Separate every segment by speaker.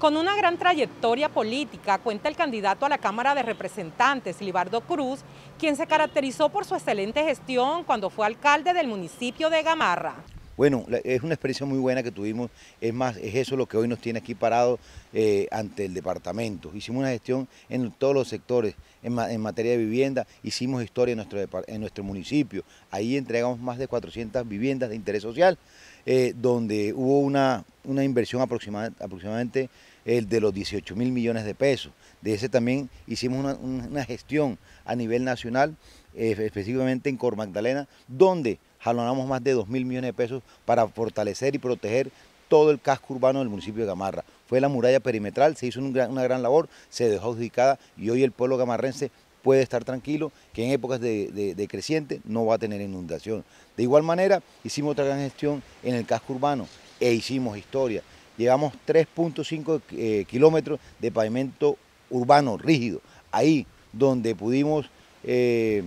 Speaker 1: Con una gran trayectoria política cuenta el candidato a la Cámara de Representantes, Libardo Cruz, quien se caracterizó por su excelente gestión cuando fue alcalde del municipio de Gamarra.
Speaker 2: Bueno, es una experiencia muy buena que tuvimos, es más, es eso lo que hoy nos tiene aquí parado eh, ante el departamento. Hicimos una gestión en todos los sectores, en, materia de vivienda, hicimos historia en nuestro, en nuestro, municipio, ahí entregamos más de 400 viviendas de interés social, eh, donde hubo una, una inversión aproximada, aproximadamente el de los 18 mil millones de pesos. De ese también hicimos una, gestión a nivel nacional, eh, específicamente en Cor Magdalena, donde jalonamos más de 2 mil millones de pesos para fortalecer y proteger todo el casco urbano del municipio de Gamarra. Fue la muralla perimetral, se hizo una gran labor, se dejó adjudicada y hoy el pueblo gamarrense puede estar tranquilo que en épocas de, creciente no va a tener inundación. De igual manera, hicimos otra gran gestión en el casco urbano e hicimos historia. Llevamos 3.5 eh, kilómetros de pavimento urbano rígido, ahí donde pudimos... Eh,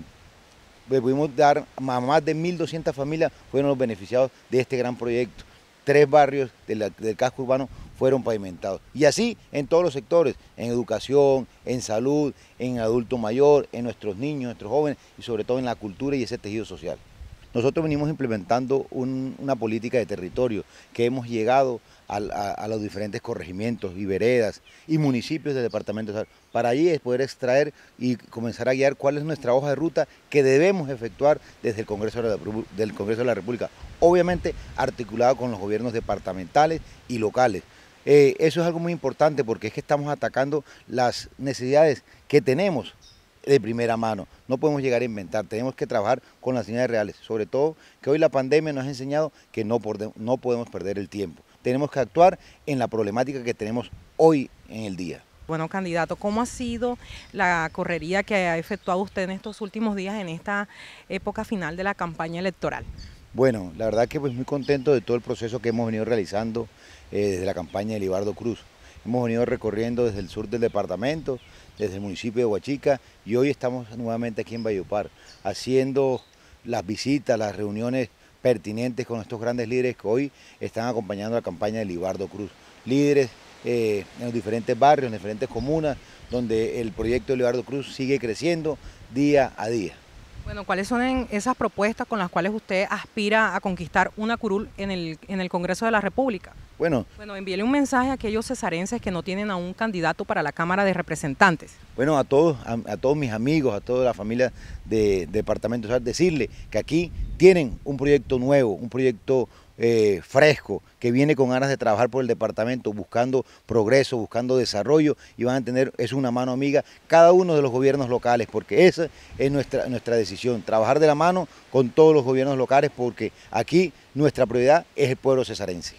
Speaker 2: pudimos dar a más de 1.200 familias fueron los beneficiados de este gran proyecto. Tres barrios del casco urbano fueron pavimentados. Y así en todos los sectores, en educación, en salud, en adulto mayor, en nuestros niños, nuestros jóvenes y sobre todo en la cultura y ese tejido social. Nosotros venimos implementando una política de territorio que hemos llegado a, los diferentes corregimientos y veredas y municipios del departamento. Para allí es poder extraer y comenzar a guiar cuál es nuestra hoja de ruta que debemos efectuar desde el Congreso de la, del Congreso de la República. Obviamente articulado con los gobiernos departamentales y locales. Eh, eso es algo muy importante porque es que estamos atacando las necesidades que tenemos de primera mano. No podemos llegar a inventar, tenemos que trabajar con las señales reales. Sobre todo que hoy la pandemia nos ha enseñado que no, no podemos perder el tiempo. Tenemos que actuar en la problemática que tenemos hoy en el día.
Speaker 1: Bueno, candidato, ¿cómo ha sido la correría que ha efectuado usted en estos últimos días, en esta época final de la campaña electoral?
Speaker 2: Bueno, la verdad que pues muy contento de todo el proceso que hemos venido realizando eh, desde la campaña de Libardo Cruz. Hemos venido recorriendo desde el sur del departamento, desde el municipio de Huachica y hoy estamos nuevamente aquí en Vallupar haciendo las visitas, las reuniones pertinentes con estos grandes líderes que hoy están acompañando la campaña de Libardo Cruz. Líderes eh, en los diferentes barrios, en diferentes comunas, donde el proyecto de Libardo Cruz sigue creciendo día a día.
Speaker 1: Bueno, ¿cuáles son esas propuestas con las cuales usted aspira a conquistar una curul en el, en el Congreso de la República? Bueno, bueno, envíele un mensaje a aquellos cesarenses que no tienen a un candidato para la Cámara de Representantes.
Speaker 2: Bueno, a todos, a, todos mis amigos, a toda la familia de, Departamento de decirle que aquí tienen un proyecto nuevo, un proyecto eh, fresco, que viene con ganas de trabajar por el departamento, buscando progreso, buscando desarrollo y van a tener, es una mano amiga, cada uno de los gobiernos locales, porque esa es nuestra, nuestra decisión, trabajar de la mano con todos los gobiernos locales, porque aquí nuestra prioridad es el pueblo cesarense.